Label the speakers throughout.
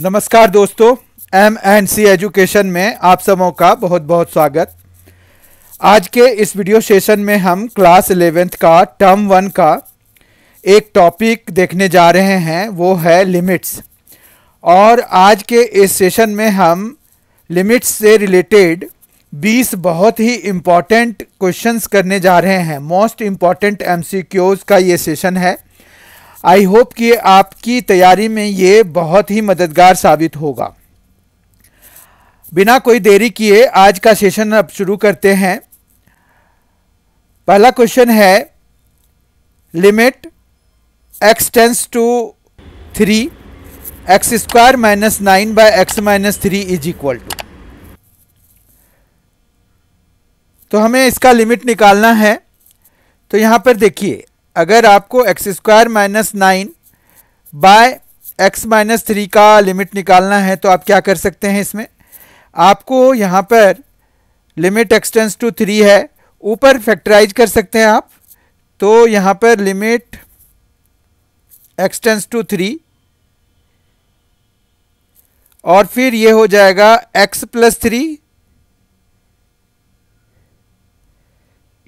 Speaker 1: नमस्कार दोस्तों M and C education में आप सबों का बहुत बहुत स्वागत आज के इस वीडियो सेशन में हम क्लास एलेवेंथ का टर्म वन का एक टॉपिक देखने जा रहे हैं वो है लिमिट्स और आज के इस सेशन में हम लिमिट्स से रिलेटेड 20 बहुत ही इम्पॉर्टेंट क्वेश्चंस करने जा रहे हैं मोस्ट इम्पॉर्टेंट एमसीक्यूज का ये सेशन है आई होप कि आपकी तैयारी में ये बहुत ही मददगार साबित होगा बिना कोई देरी किए आज का सेशन अब शुरू करते हैं पहला क्वेश्चन है limit x tends to three x square minus nine by x minus three is equal to तो हमें इसका लिमिट निकालना है तो यहाँ पर देखिए अगर आपको x square minus nine by x minus three का लिमिट निकालना है तो आप क्या कर सकते हैं इसमें आपको यहाँ पर लिमिट एक्सटेंस टू थ्री है ऊपर फैक्टराइज कर सकते हैं आप तो यहाँ पर लिमिट एक्सटेंस टू थ्री और फिर ये हो जाएगा x plus three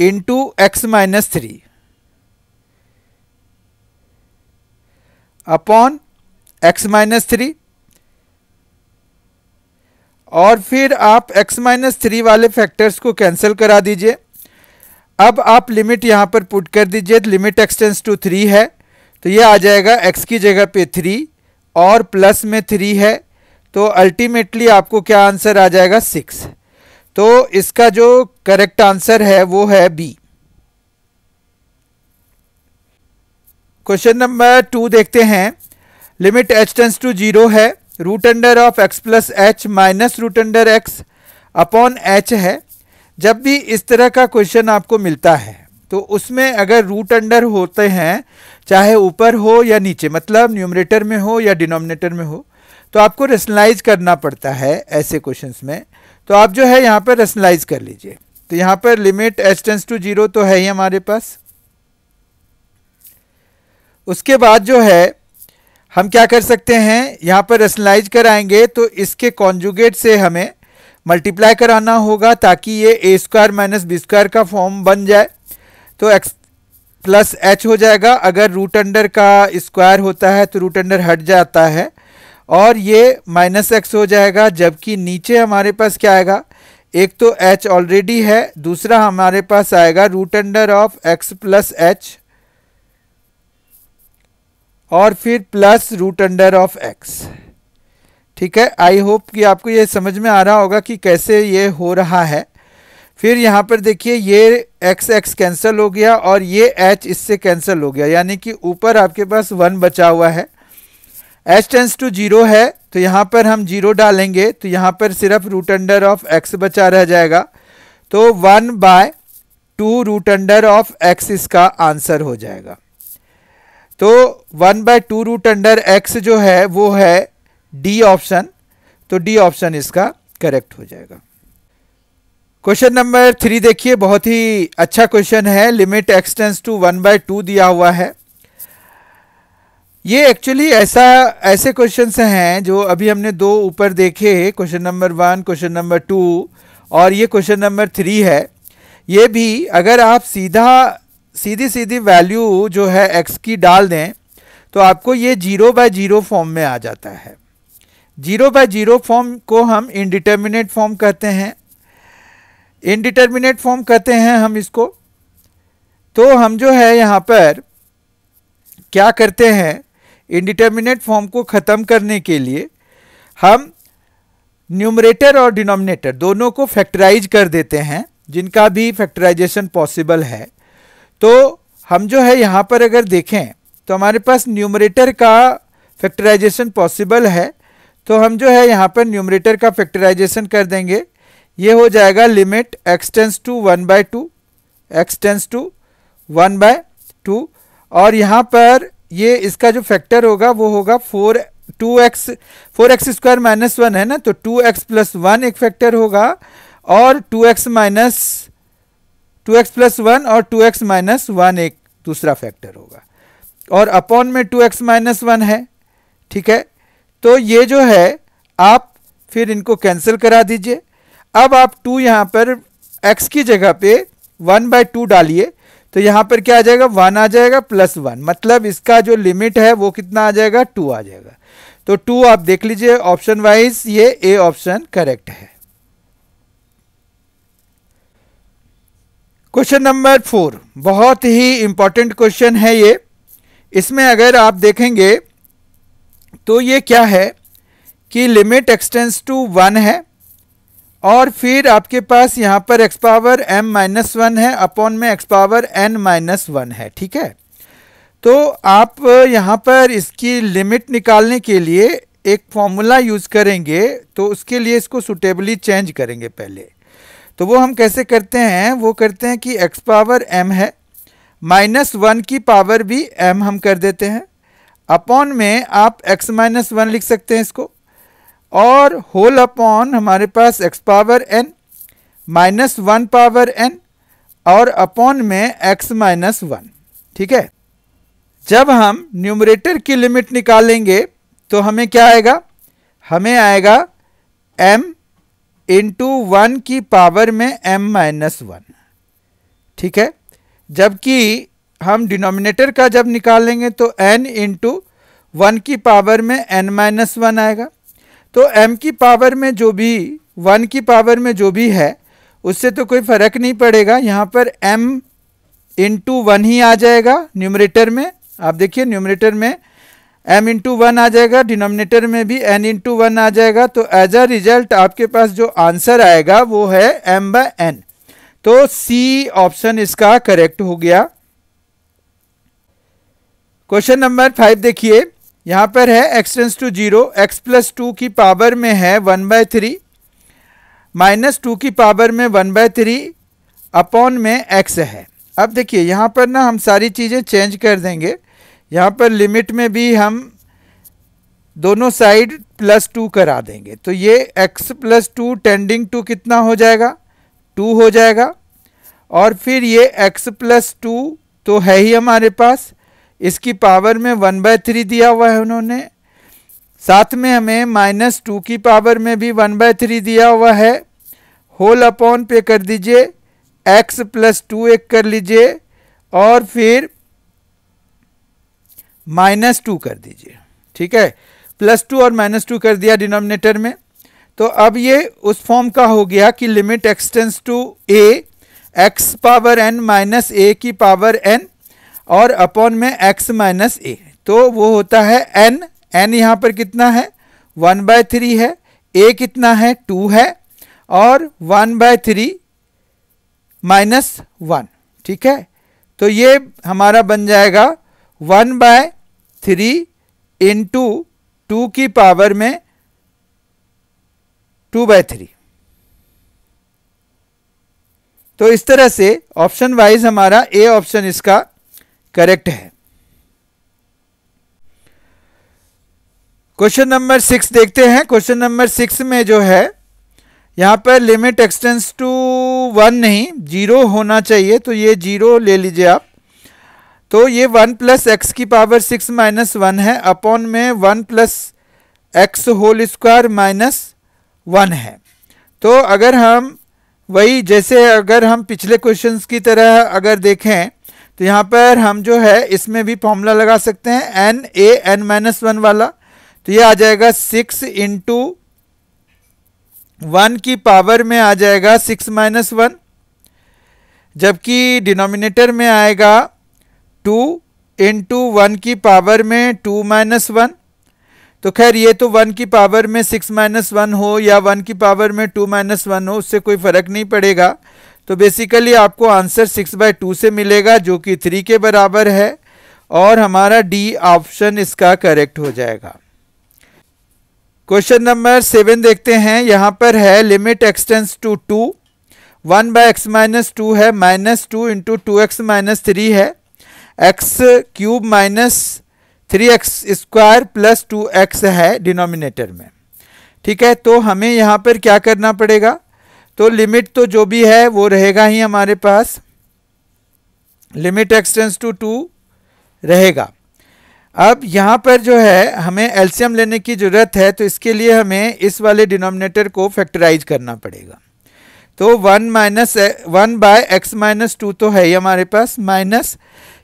Speaker 1: into x minus three upon x minus three और फिर आप एक्स माइनस थ्री वाले फैक्टर्स को कैंसिल करा दीजिए अब आप लिमिट यहाँ पर पुट कर दीजिए लिमिट एक्सटेंस टू थ्री है तो ये आ जाएगा एक्स की जगह पे थ्री और प्लस में थ्री है तो अल्टीमेटली आपको क्या आंसर आ जाएगा सिक्स तो इसका जो करेक्ट आंसर है वो है बी क्वेश्चन नंबर टू देखते हैं limit h tends to zero है root under of x plus h minus root under x upon h है जब भी इस तरह का क्वेश्चन आपको मिलता है तो उसमें अगर रूट अंडर होते हैं चाहे ऊपर हो या नीचे मतलब न्यूमरेटर में हो या डिनोमिनेटर में हो तो आपको रेशनलाइज करना पड़ता है ऐसे क्वेश्चंस में तो आप जो है यहाँ पर रेशनलाइज कर लीजिए तो यहाँ पर limit h tends to zero तो है ही हमारे पास उसके बाद जो है हम क्या कर सकते हैं यहाँ पर रसनलाइज कराएंगे तो इसके कॉन्जुगेट से हमें मल्टीप्लाई कराना होगा ताकि ये a square minus b square का फॉर्म बन जाए तो एक्स प्लस एच हो जाएगा अगर रूट अंडर का स्क्वायर होता है तो रूट अंडर हट जाता है और ये माइनस एक्स हो जाएगा जबकि नीचे हमारे पास क्या आएगा एक तो एच ऑलरेडी है दूसरा हमारे पास आएगा root under of x plus h और फिर plus root under of x ठीक है आई होप कि आपको ये समझ में आ रहा होगा कि कैसे ये हो रहा है फिर यहाँ पर देखिए ये एक्स एक्स कैंसिल हो गया और ये एच इससे कैंसिल हो गया यानी कि ऊपर आपके पास वन बचा हुआ है एच टेंस टू जीरो है तो यहाँ पर हम जीरो डालेंगे तो यहाँ पर सिर्फ रूट अंडर ऑफ एक्स बचा रह जाएगा तो one by two root under of x इसका आंसर हो जाएगा तो one by two root under x जो है वो है डी ऑप्शन तो डी ऑप्शन इसका करेक्ट हो जाएगा क्वेश्चन नंबर थ्री देखिए बहुत ही अच्छा क्वेश्चन है limit x tends to one by two दिया हुआ है ये एक्चुअली ऐसा ऐसे क्वेश्चन हैं जो अभी हमने दो ऊपर देखे question number one question number two और ये क्वेश्चन नंबर थ्री है ये भी अगर आप सीधा सीधी सीधी वैल्यू जो है एक्स की डाल दें तो आपको ये जीरो बाय जीरो फॉर्म में आ जाता है जीरो बाय जीरो फॉर्म को हम इनडिटर्मिनेट फॉर्म कहते हैं इनडिटर्मिनेट फॉर्म कहते हैं हम इसको तो हम जो है यहाँ पर क्या करते हैं इनडिटर्मिनेट फॉर्म को ख़त्म करने के लिए हम न्यूमरेटर और डिनोमिनेटर दोनों को फैक्टराइज कर देते हैं जिनका भी फैक्टराइजेशन पॉसिबल है तो हम जो है यहाँ पर अगर देखें तो हमारे पास न्यूमरेटर का फैक्टराइजेशन पॉसिबल है तो हम जो है यहाँ पर न्यूमरेटर का फैक्टराइजेशन कर देंगे ये हो जाएगा limit x tends to one by two x tends to one by two और यहाँ पर ये इसका जो फैक्टर होगा वो होगा four two x four x square minus one है ना तो टू एक्स प्लस वन एक फैक्टर होगा और two x minus two x plus one और टू एक्स माइनस वन एक दूसरा फैक्टर होगा और अपॉन में टू एक्स माइनस वन है ठीक है तो ये जो है आप फिर इनको कैंसिल करा दीजिए अब आप टू यहाँ पर एक्स की जगह पे वन बाय टू डालिए तो यहाँ पर क्या आ जाएगा वन आ जाएगा प्लस वन मतलब इसका जो लिमिट है वो कितना आ जाएगा टू आ जाएगा तो टू आप देख लीजिए ऑप्शन वाइज ये ए ऑप्शन करेक्ट है क्वेश्चन नंबर फोर बहुत ही इम्पॉर्टेंट क्वेश्चन है ये इसमें अगर आप देखेंगे तो ये क्या है कि लिमिट एक्सटेंस टू वन है और फिर आपके पास यहाँ पर x power m minus one है अपॉन में x power n minus one है ठीक है तो आप यहाँ पर इसकी लिमिट निकालने के लिए एक फॉर्मूला यूज़ करेंगे तो उसके लिए इसको सुटेबली चेंज करेंगे पहले तो वो हम कैसे करते हैं वो करते हैं कि x पावर m है माइनस वन की पावर भी m हम कर देते हैं अपॉन में आप x माइनस वन लिख सकते हैं इसको और होल अपॉन हमारे पास x power n minus one power n और अपॉन में x माइनस वन ठीक है जब हम न्यूमरेटर की लिमिट निकालेंगे तो हमें क्या आएगा हमें आएगा m इंटू वन की पावर में एम माइनस वन ठीक है जबकि हम डिनोमिनेटर का जब निकालेंगे तो एन इंटू वन की पावर में एन माइनस वन आएगा तो एम की पावर में जो भी वन की पावर में जो भी है उससे तो कोई फ़र्क नहीं पड़ेगा यहाँ पर एम इंटू वन ही आ जाएगा न्यूमरेटर में आप देखिए न्यूमरेटर में m इंटू वन आ जाएगा डिनोमिनेटर में भी n इंटू वन आ जाएगा तो एज अ रिजल्ट आपके पास जो आंसर आएगा वो है m बाय एन तो c ऑप्शन इसका करेक्ट हो गया क्वेश्चन नंबर फाइव देखिए यहाँ पर है x tends tends to zero x plus two की पावर में है one by three minus two की पावर में वन बाय थ्री अपॉन में x है अब देखिए यहाँ पर ना हम सारी चीज़ें चेंज कर देंगे यहाँ पर लिमिट में भी हम दोनों साइड प्लस टू करा देंगे तो ये x plus two tending to कितना हो जाएगा टू हो जाएगा और फिर ये एक्स प्लस टू तो है ही हमारे पास इसकी पावर में वन बाय थ्री दिया हुआ है उन्होंने साथ में हमें माइनस टू की पावर में भी वन बाय थ्री दिया हुआ है होल अपॉन पे कर दीजिए एक्स प्लस टू एक कर लीजिए और फिर माइनस टू कर दीजिए ठीक है प्लस टू और माइनस टू कर दिया डिनोमिनेटर में तो अब ये उस फॉर्म का हो गया कि limit x tends to a x power n minus a की पावर एन और अपॉन में एक्स माइनस ए तो वो होता है एन एन यहाँ पर कितना है वन बाय थ्री है ए कितना है टू है और one by three minus one ठीक है तो ये हमारा बन जाएगा one by three into two की पावर में टू बाय थ्री तो इस तरह से ऑप्शन वाइज हमारा ए ऑप्शन इसका करेक्ट है क्वेश्चन नंबर सिक्स देखते हैं क्वेश्चन नंबर सिक्स में जो है यहां पर लिमिट एक्सटेंस टू वन नहीं जीरो होना चाहिए तो ये जीरो ले लीजिए आप तो ये वन प्लस एक्स की पावर सिक्स माइनस वन है अपॉन में one plus x whole square minus one है तो अगर हम वही जैसे अगर हम पिछले क्वेश्चंस की तरह अगर देखें तो यहाँ पर हम जो है इसमें भी फॉर्मूला लगा सकते हैं n a n minus one वाला तो ये आ जाएगा सिक्स इंटू वन की पावर में आ जाएगा सिक्स माइनस वन जबकि डिनोमिनेटर में आएगा टू इंटू वन की पावर में टू माइनस वन तो खैर ये तो वन की पावर में सिक्स माइनस वन हो या वन की पावर में टू माइनस वन हो उससे कोई फ़र्क नहीं पड़ेगा तो बेसिकली आपको आंसर सिक्स बाय टू से मिलेगा जो कि थ्री के बराबर है और हमारा डी ऑप्शन इसका करेक्ट हो जाएगा क्वेश्चन नंबर सेवन देखते हैं यहाँ पर है limit x tends to two one by x minus two है minus two into two x minus three है x cube minus three x square plus two x है डिनोमिनेटर में ठीक है तो हमें यहाँ पर क्या करना पड़ेगा तो लिमिट तो जो भी है वो रहेगा ही हमारे पास लिमिट एक्सटेंस टू टू रहेगा अब यहाँ पर जो है हमें एल्शियम लेने की ज़रूरत है तो इसके लिए हमें इस वाले डिनोमिनेटर को फैक्टराइज करना पड़ेगा तो one minus one by x minus two तो है ही हमारे पास माइनस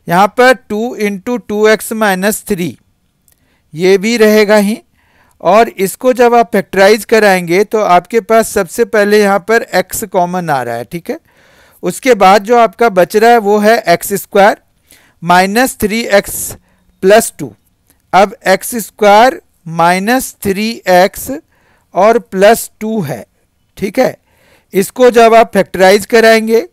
Speaker 1: यहाँ पर two into two x minus three ये भी रहेगा ही और इसको जब आप फैक्टराइज कराएंगे तो आपके पास सबसे पहले यहाँ पर एक्स कॉमन आ रहा है ठीक है उसके बाद जो आपका बच रहा है वो है x square minus three x plus two अब x square minus three x और प्लस टू है ठीक है इसको जब आप फैक्टराइज कराएंगे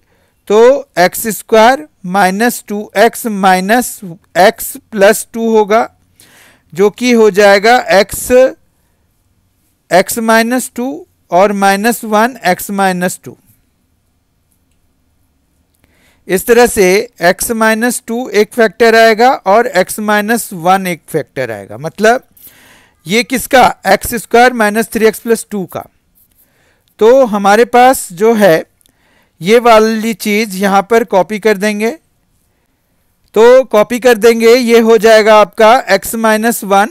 Speaker 1: तो x square minus two x minus x plus two होगा जो कि हो जाएगा एक्स एक्स माइनस टू और minus one x minus two इस तरह से x माइनस टू एक फैक्टर आएगा और x माइनस वन एक फैक्टर आएगा मतलब ये किसका x square minus three x plus two का तो हमारे पास जो है ये वाली चीज़ यहाँ पर कॉपी कर देंगे तो कॉपी कर देंगे ये हो जाएगा आपका x माइनस वन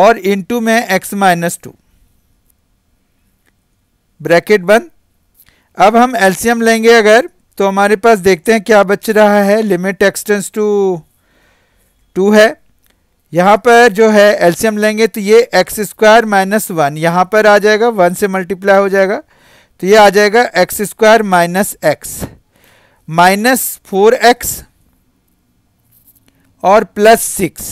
Speaker 1: और इनटू में x माइनस टू ब्रैकेट बंद अब हम एल्सियम लेंगे अगर तो हमारे पास देखते हैं क्या बच रहा है लिमिट एक्सटेंस टू टू है यहाँ पर जो है एल्सियम लेंगे तो ये एक्स स्क्वायर माइनस वन यहाँ पर आ जाएगा वन से मल्टीप्लाई हो जाएगा तो ये आ जाएगा x square minus x minus four x और प्लस सिक्स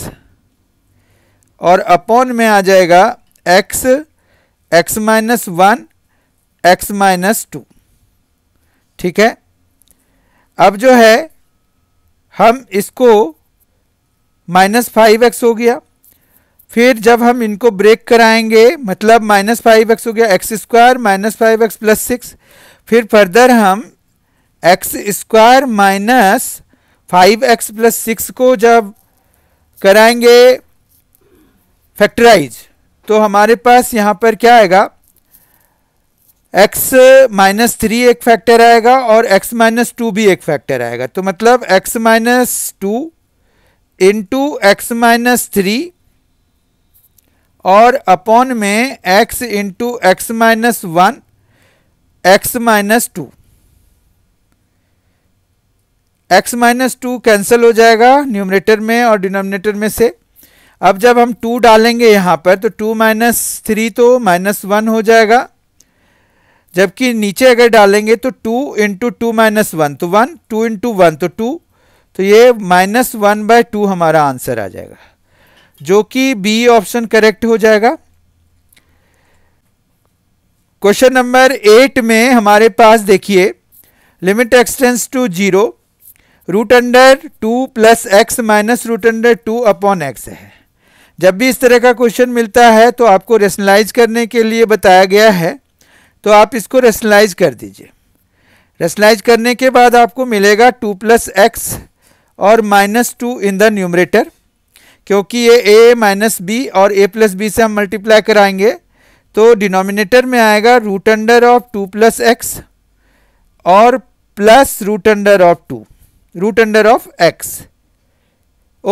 Speaker 1: और अपॉन में आ जाएगा x x minus one x minus two ठीक है अब जो है हम इसको माइनस फाइव एक्स हो गया फिर जब हम इनको ब्रेक कराएंगे मतलब माइनस फाइव एक्स हो गया x square minus five x plus six फिर फर्दर हम x square minus five x plus six को जब कराएंगे फैक्टराइज तो हमारे पास यहाँ पर क्या आएगा x माइनस थ्री एक फैक्टर आएगा और x माइनस टू भी एक फैक्टर आएगा तो मतलब x minus two into x minus three और अपॉन में x into x minus one x minus two x minus two cancel हो जाएगा न्यूमरेटर में और डिनोमिनेटर में से अब जब हम टू डालेंगे यहां पर तो टू माइनस थ्री तो माइनस वन हो जाएगा जबकि नीचे अगर डालेंगे तो two into two minus one तो वन टू इंटू वन तो टू तो ये माइनस वन बाय टू हमारा आंसर आ जाएगा जो कि बी ऑप्शन करेक्ट हो जाएगा क्वेश्चन नंबर एट में हमारे पास देखिए limit x tends to zero root under two plus x minus root under two upon x है जब भी इस तरह का क्वेश्चन मिलता है तो आपको रेशनलाइज करने के लिए बताया गया है तो आप इसको रेशनलाइज कर दीजिए रेशनलाइज करने के बाद आपको मिलेगा टू प्लस एक्स और minus two in the numerator क्योंकि ये ए माइनस बी और ए प्लस बी से हम मल्टीप्लाई कराएंगे तो डिनोमिनेटर में आएगा root under of two plus x और plus root under of two root under of x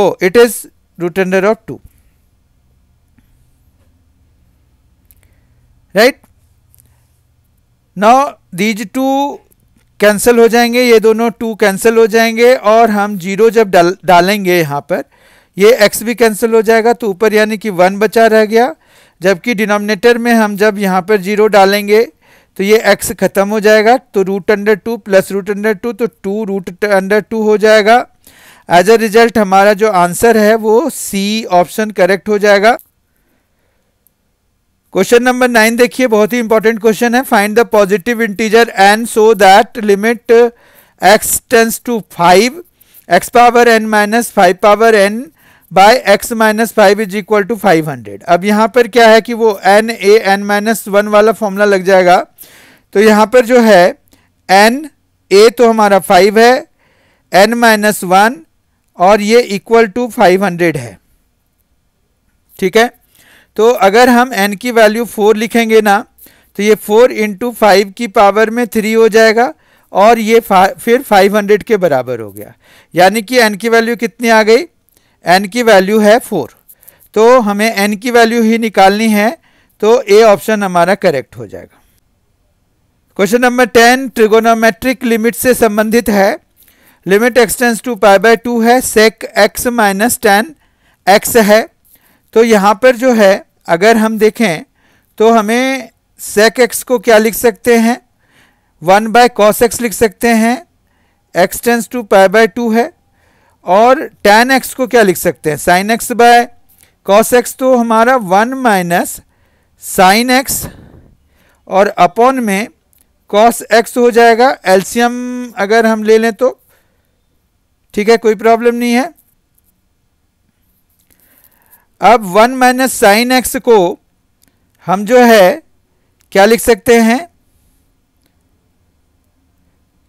Speaker 1: oh it is root under of two right now these two cancel हो जाएंगे ये दोनों टू कैंसिल हो जाएंगे और हम जीरो जब डाल डालेंगे यहां पर ये एक्स भी कैंसिल हो जाएगा तो ऊपर यानी कि वन बचा रह गया जबकि डिनोमिनेटर में हम जब यहाँ पर जीरो डालेंगे तो ये एक्स खत्म हो जाएगा तो root under two plus root under two तो टू रूट अंडर टू हो जाएगा एज अ रिजल्ट हमारा जो आंसर है वो सी ऑप्शन करेक्ट हो जाएगा क्वेश्चन नंबर नाइन देखिए बहुत ही इंपॉर्टेंट क्वेश्चन है find the positive integer n so that limit x tends to five x power n minus five power n by x minus five is equal to five hundred अब यहाँ पर क्या है कि वो n a n minus one वाला formula लग जाएगा तो यहाँ पर जो है एन ए तो हमारा फाइव है एन माइनस वन और ये इक्वल टू फाइव हंड्रेड है ठीक है तो अगर हम एन की वैल्यू फोर लिखेंगे ना तो ये फोर इंटू फाइव की पावर में थ्री हो जाएगा और ये फिर फाइव हंड्रेड के बराबर हो गया यानी कि एन की वैल्यू कितनी आ गई एन की वैल्यू है फोर तो हमें एन की वैल्यू ही निकालनी है तो ए ऑप्शन हमारा करेक्ट हो जाएगा question number ten trigonometric limit से संबंधित है limit x tends to pi by two है sec x minus tan x है तो यहाँ पर जो है अगर हम देखें तो हमें सेक एक्स को क्या लिख सकते हैं वन बाय कॉस एक्स लिख सकते हैं x tends to pi by two है और tan x को क्या लिख सकते हैं sine x by cos x तो हमारा वन माइनस साइन एक्स और अपॉन में कॉस एक्स हो जाएगा एल्शियम अगर हम ले लें तो ठीक है कोई प्रॉब्लम नहीं है अब वन माइनस साइन एक्स को हम जो है क्या लिख सकते हैं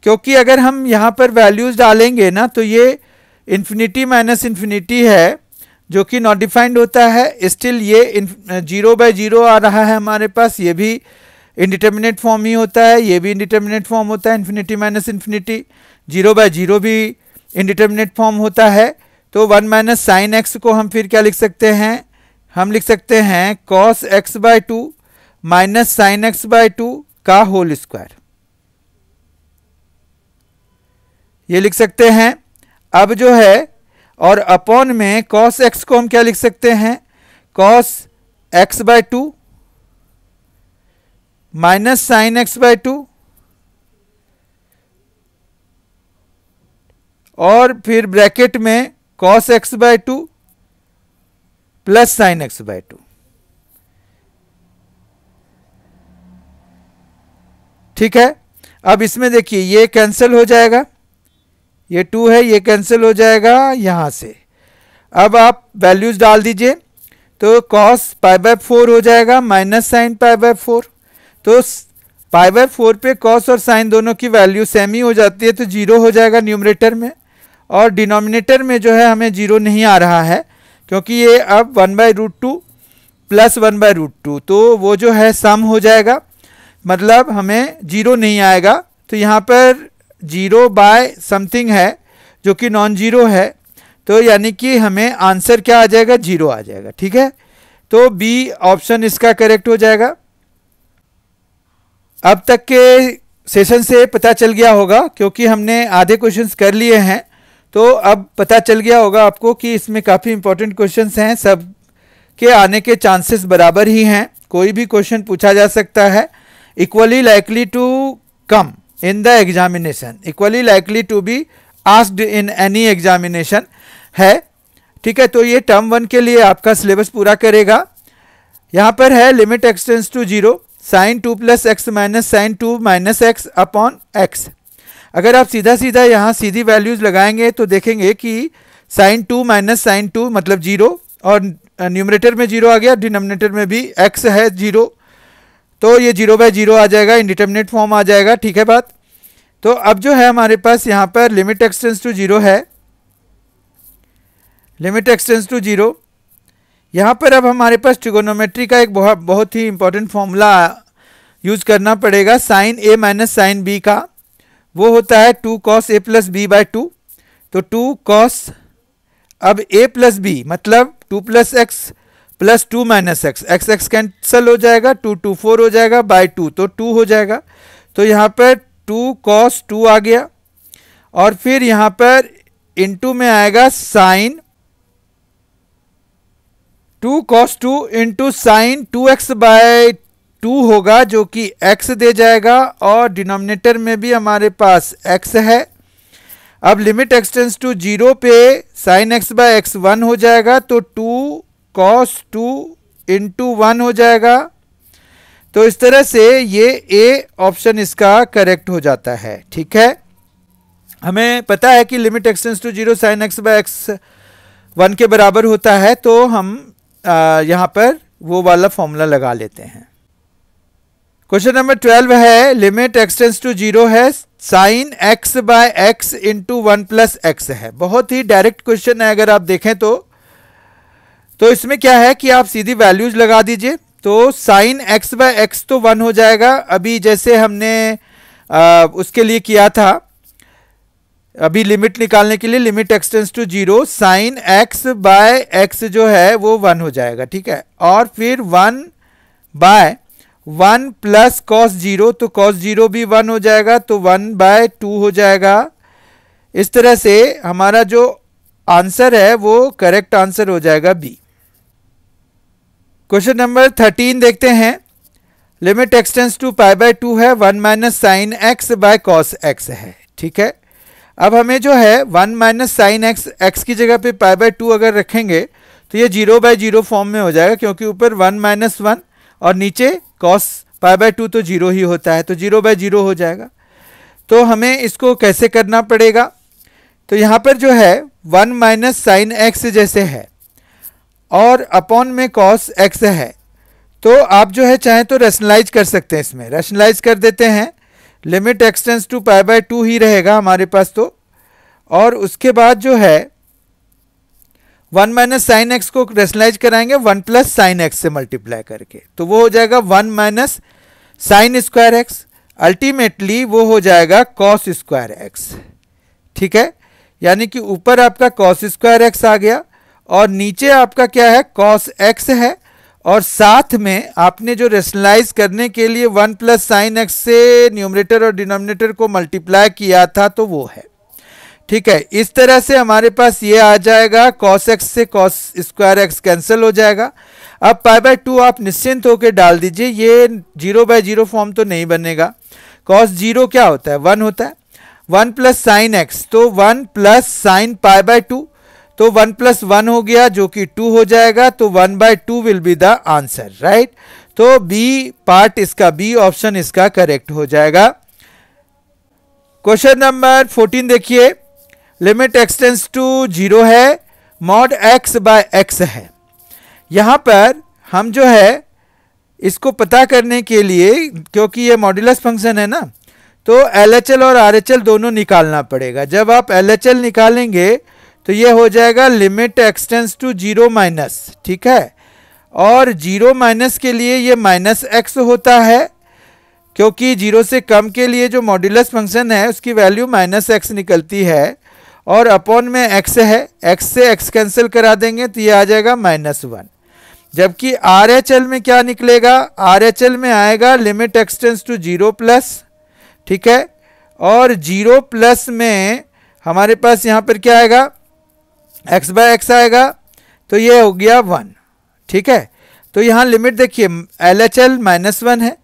Speaker 1: क्योंकि अगर हम यहाँ पर वैल्यूज़ डालेंगे ना तो ये इन्फिनिटी माइनस इन्फिनिटी है जो कि नॉट डिफाइंड होता है स्टिल ये जीरो बाय जीरो आ रहा है हमारे पास ये भी इनडिटर्मिनेट फॉर्म ही होता है ये भी इनडिटर्मिनेट फॉर्म होता है infinity minus infinity zero by zero भी इनडिटर्मिनेट फॉर्म होता है तो वन माइनस साइन एक्स को हम फिर क्या लिख सकते हैं हम लिख सकते हैं cos x by two minus sine x by two का होल स्क्वायर ये लिख सकते हैं अब जो है और अपॉन में कॉस एक्स को हम क्या लिख सकते हैं cos x by two minus sine x by two और फिर ब्रैकेट में cos x by two plus sine x by two ठीक है अब इसमें देखिए ये कैंसिल हो जाएगा ये टू है ये कैंसिल हो जाएगा यहाँ से अब आप वैल्यूज डाल दीजिए तो कॉस पाई बाय फोर हो जाएगा minus sine pi by four तो पाई बाय फोर पे कॉस और साइन दोनों की वैल्यू सेम ही हो जाती है तो जीरो हो जाएगा न्यूमरेटर में और डिनोमिनेटर में जो है हमें जीरो नहीं आ रहा है क्योंकि ये अब one by root two plus one by root two तो वो जो है सम हो जाएगा मतलब हमें जीरो नहीं आएगा तो यहाँ पर जीरो बाय समथिंग है जो कि नॉन जीरो है तो यानी कि हमें आंसर क्या आ जाएगा जीरो आ जाएगा ठीक है तो बी ऑप्शन इसका करेक्ट हो जाएगा अब तक के सेशन से पता चल गया होगा क्योंकि हमने आधे क्वेश्चंस कर लिए हैं तो अब पता चल गया होगा आपको कि इसमें काफ़ी इंपॉर्टेंट क्वेश्चंस हैं सब के आने के चांसेस बराबर ही हैं कोई भी क्वेश्चन पूछा जा सकता है equally likely to come in the examination equally likely to be asked in any examination है ठीक है तो ये टर्म वन के लिए आपका सिलेबस पूरा करेगा यहाँ पर है limit x tends to zero sine two plus x minus sine two minus x upon x अगर आप सीधा सीधा यहाँ सीधी वैल्यूज़ लगाएंगे तो देखेंगे कि sine two minus sine two मतलब जीरो और न्यूमरेटर में जीरो आ गया डिनोमिनेटर में भी एक्स है जीरो तो ये जीरो बाय जीरो आ जाएगा इंडिटर्मिनेट फॉर्म आ जाएगा ठीक है बात तो अब जो है हमारे पास यहाँ पर लिमिट एक्सटेंस टू जीरो है लिमिट एक्सटेंस टू जीरो यहाँ पर अब हमारे पास ट्रिगोनोमेट्री का एक बहुत बहुत ही इंपॉर्टेंट फॉर्मूला यूज करना पड़ेगा sine A minus sine B का वो होता है two cos A plus B by two तो टू कॉस अब ए प्लस बी मतलब two plus x plus two minus x x x cancel हो जाएगा टू टू फोर हो जाएगा बाय टू तो टू हो जाएगा तो यहाँ पर टू कॉस टू आ गया और फिर यहाँ पर इंटू में आएगा sine two cos two into sine two x by two होगा जो कि एक्स दे जाएगा और डिनोमिनेटर में भी हमारे पास एक्स है अब लिमिट एक्सटेंस टू जीरो पे sine x by x one हो जाएगा तो two cos two into one हो जाएगा तो इस तरह से ये ए ऑप्शन इसका करेक्ट हो जाता है ठीक है हमें पता है कि limit x tends to zero sine x by x one के बराबर होता है तो हम आ, यहाँ पर वो वाला फॉर्मूला लगा लेते हैं क्वेश्चन नंबर ट्वेल्व है लिमिट एक्सटेंस टू जीरो है sine x by x into one plus x है बहुत ही डायरेक्ट क्वेश्चन है अगर आप देखें तो तो इसमें क्या है कि आप सीधी वैल्यूज लगा दीजिए तो साइन एक्स बाय एक्स तो वन हो जाएगा अभी जैसे हमने आ, उसके लिए किया था अभी लिमिट निकालने के लिए limit x tends to zero sine x by x जो है वो वन हो जाएगा ठीक है और फिर one by one plus cos zero तो कॉस जीरो भी वन हो जाएगा तो वन बाय टू हो जाएगा इस तरह से हमारा जो आंसर है वो करेक्ट आंसर हो जाएगा बी क्वेश्चन नंबर थर्टीन देखते हैं limit x tends to pi by two है one minus sine x by cos x है ठीक है अब हमें जो है one minus sine x x की जगह पे पाई बाय टू अगर रखेंगे तो ये जीरो बाय जीरो फॉर्म में हो जाएगा क्योंकि ऊपर वन माइनस वन और नीचे कॉस पाई बाय टू तो जीरो ही होता है तो जीरो बाय जीरो हो जाएगा तो हमें इसको कैसे करना पड़ेगा तो यहाँ पर जो है वन माइनस साइन एक्स जैसे है और अपॉन में कॉस एक्स है तो आप जो है चाहें तो रेशनलाइज कर सकते हैं इसमें रेशनलाइज कर देते हैं limit x tends to pi by two ही रहेगा हमारे पास तो और उसके बाद जो है वन माइनस साइन एक्स को रेशनलाइज कराएंगे वन प्लस साइन एक्स से मल्टीप्लाई करके तो वो हो जाएगा one minus sine square x ultimately वो हो जाएगा कॉस स्क्वायर एक्स ठीक है यानी कि ऊपर आपका कॉस स्क्वायर एक्स आ गया और नीचे आपका क्या है कॉस एक्स है और साथ में आपने जो रेशनलाइज करने के लिए वन प्लस साइन एक्स से न्यूमरेटर और डिनोमिनेटर को मल्टीप्लाई किया था तो वो है ठीक है इस तरह से हमारे पास ये आ जाएगा कॉस एक्स से कॉस स्क्वायर एक्स कैंसिल हो जाएगा अब पाई बाय टू आप निश्चिंत होकर डाल दीजिए ये जीरो बाय जीरो फॉर्म तो नहीं बनेगा कॉस जीरो क्या होता है वन होता है वन प्लस साइन एक्स तो one plus sine pi by two तो वन प्लस वन हो गया जो कि टू हो जाएगा तो one by two will be the answer right तो बी पार्ट इसका बी ऑप्शन इसका करेक्ट हो जाएगा क्वेश्चन नंबर फोर्टीन देखिए लिमिट एक्सटेंस टू जीरो है मॉड एक्स बाय एक्स है यहां पर हम जो है इसको पता करने के लिए क्योंकि ये मॉड्यूलस फंक्शन है ना तो एल और आर दोनों निकालना पड़ेगा जब आप एल निकालेंगे तो ये हो जाएगा limit x tends to zero minus ठीक है और जीरो माइनस के लिए ये माइनस एक्स होता है क्योंकि जीरो से कम के लिए जो मॉड्यूलस फंक्शन है उसकी वैल्यू माइनस एक्स निकलती है और अपॉन में एक्स है एक्स से एक्स कैंसिल करा देंगे तो ये आ जाएगा माइनस वन जबकि आर एच एल में क्या निकलेगा आर एच एल में आएगा limit x tends to zero plus ठीक है और जीरो प्लस में हमारे पास यहाँ पर क्या आएगा एक्स बाय एक्स आएगा तो ये हो गया वन ठीक है तो यहाँ लिमिट देखिए L H L minus one है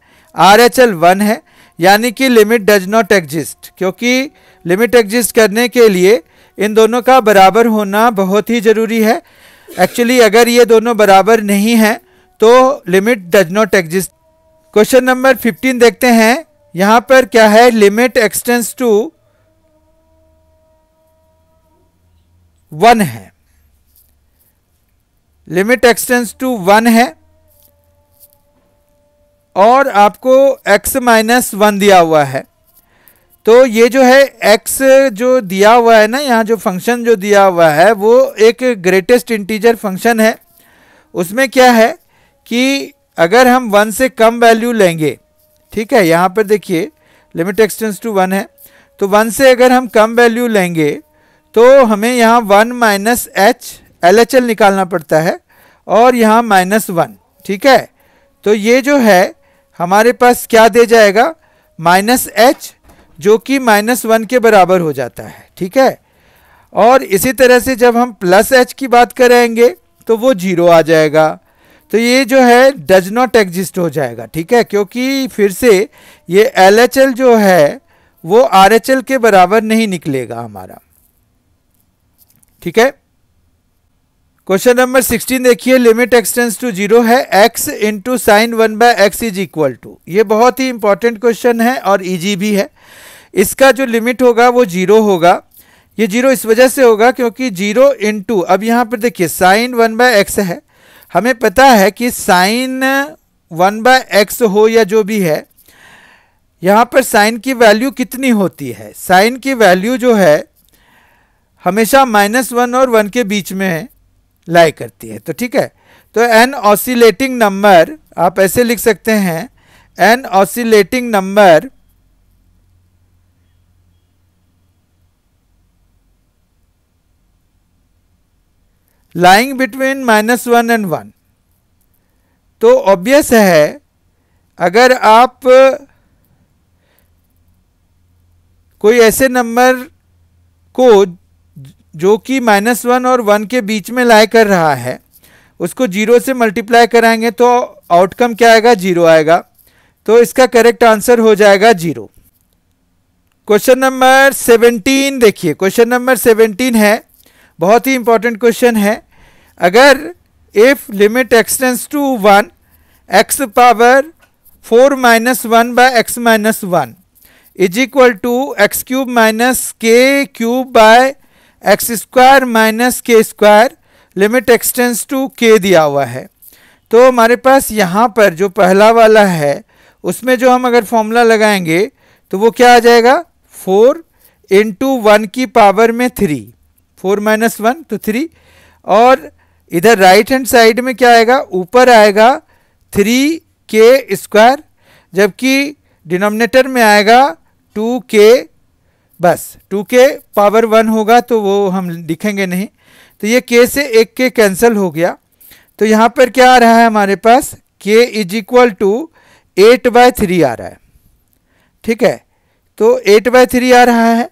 Speaker 1: आर एच एल वन है यानी कि लिमिट डज नॉट एग्जिस्ट क्योंकि लिमिट एग्जिस्ट करने के लिए इन दोनों का बराबर होना बहुत ही ज़रूरी है एक्चुअली अगर ये दोनों बराबर नहीं हैं तो limit does not exist question number 15 देखते हैं यहाँ पर क्या है लिमिट एक्सटेंस टू वन है लिमिट एक्सटेंस टू वन है और आपको x माइनस वन दिया हुआ है तो ये जो है x जो दिया हुआ है ना यहाँ जो फंक्शन जो दिया हुआ है वो एक ग्रेटेस्ट इंटीजर फंक्शन है उसमें क्या है कि अगर हम वन से कम वैल्यू लेंगे ठीक है यहाँ पर देखिए लिमिट एक्सटेंस टू वन है तो वन से अगर हम कम वैल्यू लेंगे तो हमें यहाँ one minus H L H L निकालना पड़ता है और यहाँ माइनस वन ठीक है तो ये जो है हमारे पास क्या दे जाएगा माइनस एच जो कि माइनस वन के बराबर हो जाता है ठीक है और इसी तरह से जब हम प्लस एच की बात करेंगे तो वो जीरो आ जाएगा तो ये जो है डज नॉट एग्जिस्ट हो जाएगा ठीक है क्योंकि फिर से ये एल जो है वो आर के बराबर नहीं निकलेगा हमारा ठीक है क्वेश्चन नंबर सिक्सटीन देखिए लिमिट एक्सटेंस टू जीरो है x into sine one by x is equal to ये बहुत ही इंपॉर्टेंट क्वेश्चन है और इजी भी है इसका जो लिमिट होगा वो जीरो होगा ये जीरो इस वजह से होगा क्योंकि जीरो इंटू अब यहाँ पर देखिए साइन वन बाय एक्स है हमें पता है कि साइन वन बाय एक्स हो या जो भी है यहाँ पर साइन की वैल्यू कितनी होती है साइन की वैल्यू जो है हमेशा माइनस वन और वन के बीच में लाई करती है तो ठीक है तो एन ऑसिलेटिंग नंबर आप ऐसे लिख सकते हैं an oscillating number lying between minus one and one तो ऑब्वियस है अगर आप कोई ऐसे नंबर को जो कि माइनस वन और वन के बीच में लाई कर रहा है उसको जीरो से मल्टीप्लाई कराएंगे तो आउटकम क्या आएगा जीरो आएगा तो इसका करेक्ट आंसर हो जाएगा जीरो क्वेश्चन नंबर सेवनटीन देखिए क्वेश्चन नंबर सेवनटीन है बहुत ही इंपॉर्टेंट क्वेश्चन है अगर if limit x tends to one x power four minus one by x minus one is equal to x cube minus k cube by x square minus k square limit x tends to k दिया हुआ है तो हमारे पास यहाँ पर जो पहला वाला है उसमें जो हम अगर फॉर्मूला लगाएंगे तो वो क्या आ जाएगा फोर इंटू वन की पावर में थ्री फोर माइनस वन तो थ्री और इधर राइट हैंड साइड में क्या आएगा ऊपर आएगा थ्री के स्क्वायर जबकि डिनोमिनेटर में आएगा टू के बस टू के पावर वन होगा तो वो हम लिखेंगे नहीं तो ये के से एक के कैंसिल हो गया तो यहाँ पर क्या आ रहा है हमारे पास k is equal to eight by three आ रहा है ठीक है तो एट बाय थ्री आ रहा है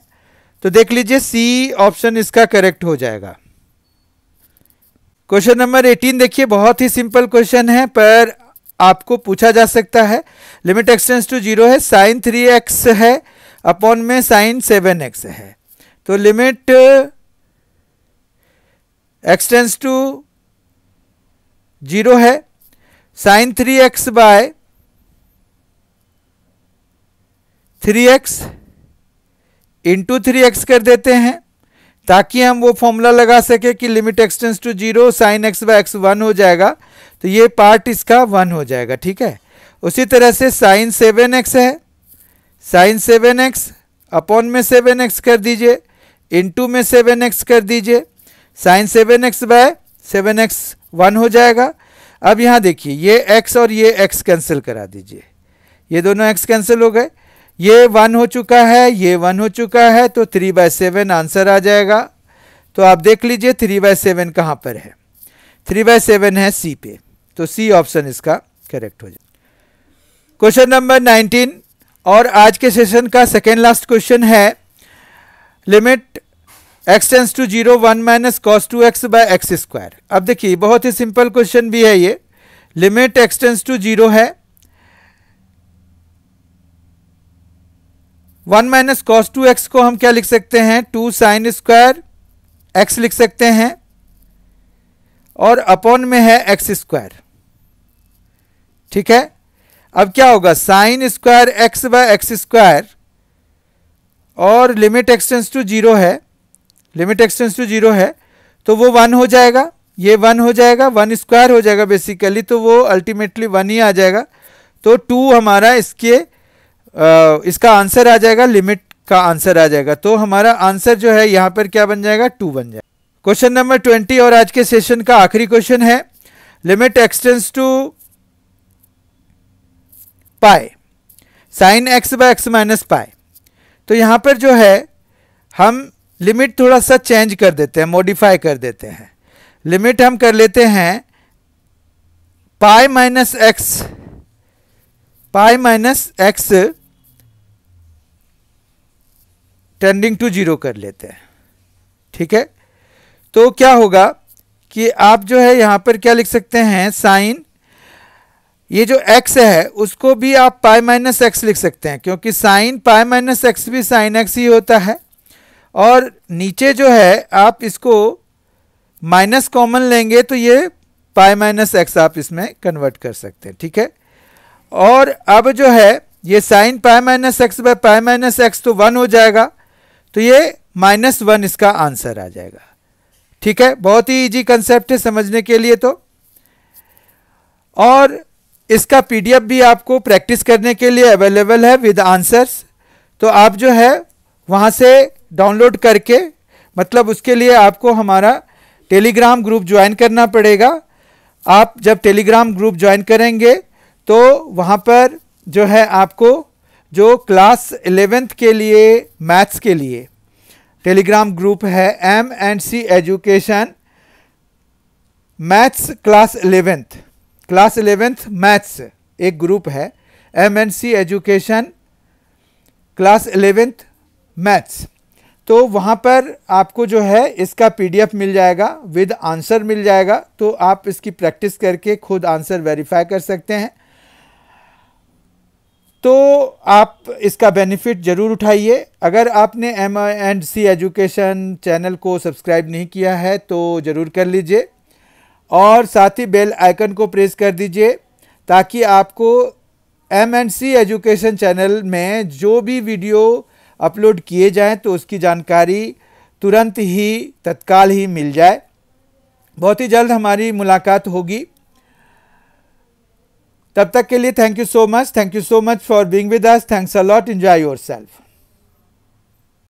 Speaker 1: तो देख लीजिए सी ऑप्शन इसका करेक्ट हो जाएगा क्वेश्चन नंबर एटीन देखिए बहुत ही सिंपल क्वेश्चन है पर आपको पूछा जा सकता है लिमिट एक्सटेंस टू जीरो है साइन थ्री एक्स है अपॉन में साइन सेवन एक्स है तो लिमिट एक्सटेंस टू जीरो है sine three x by three x into three x कर देते हैं ताकि हम वो फॉर्मूला लगा सके कि limit x tends to zero sine x by x one हो जाएगा तो ये पार्ट इसका वन हो जाएगा ठीक है उसी तरह से साइन सेवन एक्स है साइन सेवन एक्स अपॉन में सेवन एक्स कर दीजिए इनटू में सेवन एक्स कर दीजिए sine seven x by seven x one हो जाएगा अब यहाँ देखिए ये एक्स और ये एक्स कैंसिल करा दीजिए ये दोनों एक्स कैंसिल हो गए ये वन हो चुका है ये वन हो चुका है तो थ्री बाय सेवन आंसर आ जाएगा तो आप देख लीजिए थ्री बाय सेवन कहाँ पर है थ्री बाय सेवन है सी पे तो सी ऑप्शन इसका करेक्ट हो जाए क्वेश्चन नंबर नाइनटीन और आज के सेशन का सेकेंड लास्ट क्वेश्चन है limit x tends to zero one minus cos two x by x square अब देखिए बहुत ही सिंपल क्वेश्चन भी है ये limit x tends to zero है one minus cos two x को हम क्या लिख सकते हैं टू साइन स्क्वायर एक्स लिख सकते हैं और अपॉन में है एक्स स्क्वायर ठीक है अब क्या होगा sine square x by x square और लिमिट एक्सटेंस टू जीरो है लिमिट एक्सटेंस टू जीरो है तो वो वन हो जाएगा ये वन हो जाएगा वन स्क्वायर हो जाएगा बेसिकली तो वो अल्टीमेटली वन ही आ जाएगा तो टू हमारा इसके आ, इसका आंसर आ जाएगा लिमिट का आंसर आ जाएगा तो हमारा आंसर जो है यहाँ पर क्या बन जाएगा टू बन जाएगा क्वेश्चन नंबर ट्वेंटी और आज के सेशन का आखिरी क्वेश्चन है limit x tends to pi sine x by x minus pi तो यहाँ पर जो है हम लिमिट थोड़ा सा चेंज कर देते हैं मॉडिफाई कर देते हैं लिमिट हम कर लेते हैं pi minus x pi minus x tending to zero कर लेते हैं ठीक है तो क्या होगा कि आप जो है यहाँ पर क्या लिख सकते हैं साइन ये जो x है उसको भी आप पाई माइनस एक्स लिख सकते हैं क्योंकि साइन पाई माइनस एक्स भी साइन एक्स ही होता है और नीचे जो है आप इसको माइनस कॉमन लेंगे तो ये पाई माइनस एक्स आप इसमें कन्वर्ट कर सकते हैं ठीक है और अब जो है ये sine pi minus x by pi minus x तो वन हो जाएगा तो ये माइनस वन इसका आंसर आ जाएगा ठीक है बहुत ही इजी कंसेप्ट है समझने के लिए तो और इसका पीडीएफ भी आपको प्रैक्टिस करने के लिए अवेलेबल है विद आंसर्स तो आप जो है वहाँ से डाउनलोड करके मतलब उसके लिए आपको हमारा टेलीग्राम ग्रुप ज्वाइन करना पड़ेगा आप जब टेलीग्राम ग्रुप ज्वाइन करेंगे तो वहाँ पर जो है आपको जो क्लास एलेवेंथ के लिए मैथ्स के लिए टेलीग्राम ग्रुप है M and C education maths class eleventh class eleventh maths एक ग्रुप है M N C education class eleventh maths तो वहाँ पर आपको जो है इसका पीडीएफ मिल जाएगा विद आंसर मिल जाएगा तो आप इसकी प्रैक्टिस करके खुद आंसर वेरीफाई कर सकते हैं तो आप इसका बेनिफिट ज़रूर उठाइए अगर आपने M and C education channel को सब्सक्राइब नहीं किया है तो ज़रूर कर लीजिए और साथ ही बेल आइकन को प्रेस कर दीजिए ताकि आपको M and C education channel में जो भी वीडियो अपलोड किए जाएं तो उसकी जानकारी तुरंत ही तत्काल ही मिल जाए बहुत ही जल्द हमारी मुलाकात होगी तब तक के लिए thank you so much thank you so much for being with us thanks a lot enjoy your self